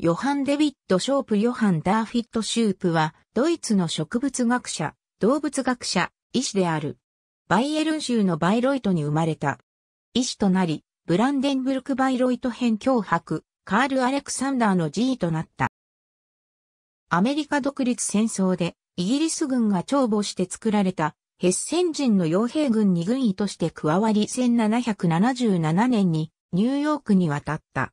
ヨハン・デビッド・ショープ・ヨハン・ダーフィット・シュープは、ドイツの植物学者、動物学者、医師である。バイエルン州のバイロイトに生まれた。医師となり、ブランデンブルク・バイロイト編脅迫、カール・アレクサンダーの G となった。アメリカ独立戦争で、イギリス軍が帳簿して作られた、ヘッセン人の傭兵軍に軍医として加わり1777年にニューヨークに渡った。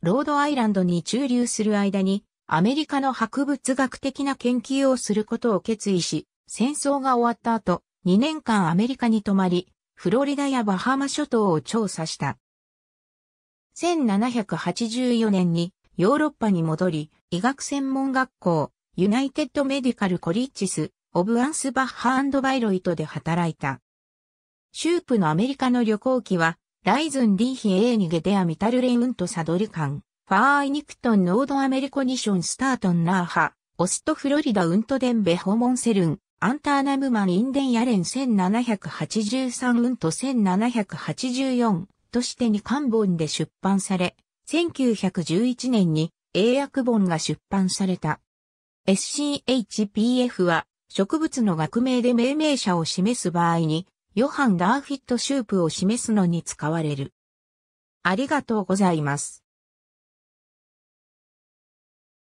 ロードアイランドに駐留する間に、アメリカの博物学的な研究をすることを決意し、戦争が終わった後、2年間アメリカに泊まり、フロリダやバハマ諸島を調査した。1784年にヨーロッパに戻り、医学専門学校、ユナイテッドメディカルコリッチス、オブアンスバッハバイロイトで働いた。シュープのアメリカの旅行記は、ライズン・ディーヒ・エーニゲ・デア・ミタル・レウント・サドルカン、ファー・イニクトン・ノード・アメリコニション・スタートン・ナーハ、オスト・フロリダ・ウント・デンベ・ホモン・セルン、アンターナムマン・インデン・ヤレン1783ウント1784として2巻本で出版され、1911年に英訳本が出版された。SCHPF は植物の学名で命名者を示す場合にヨハン・ダーフィット・シュープを示すのに使われる。ありがとうございます。